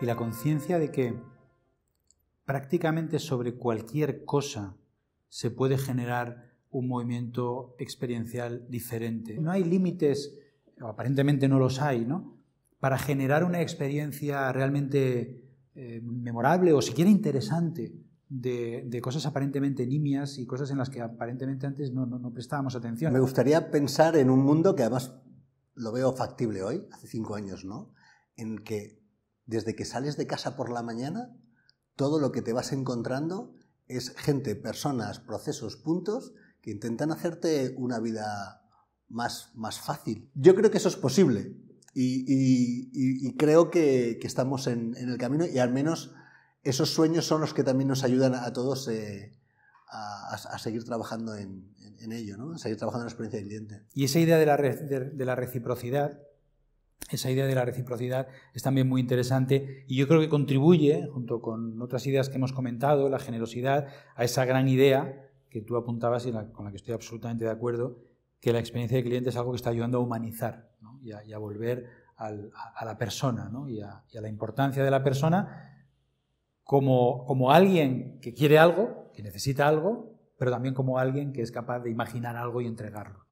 y la conciencia de que prácticamente sobre cualquier cosa se puede generar un movimiento experiencial diferente. No hay límites, aparentemente no los hay, ¿no? Para generar una experiencia realmente eh, memorable o siquiera interesante de, cosas aparentemente nimias y cosas en las que aparentemente antes no, prestábamos atención. Me gustaría pensar en un mundo que además lo veo factible hoy, hace cinco años, ¿no? En que desde que sales de casa por la mañana, todo lo que te vas encontrando es gente, personas, procesos, puntos que intentan hacerte una vida más, más fácil. Yo creo que eso es posible y, creo que, estamos en, el camino y al menos esos sueños son los que también nos ayudan a todos eh, a, seguir trabajando en, ello, ¿no? a seguir trabajando en la experiencia del cliente. Y esa idea de la reciprocidad esa idea de la reciprocidad es también muy interesante y yo creo que contribuye, junto con otras ideas que hemos comentado, la generosidad, a esa gran idea que tú apuntabas y con la que estoy absolutamente de acuerdo, que la experiencia de cliente es algo que está ayudando a humanizar y, a, volver a, la persona y, a, la importancia de la persona como alguien que quiere algo, que necesita algo, pero también como alguien que es capaz de imaginar algo y entregarlo.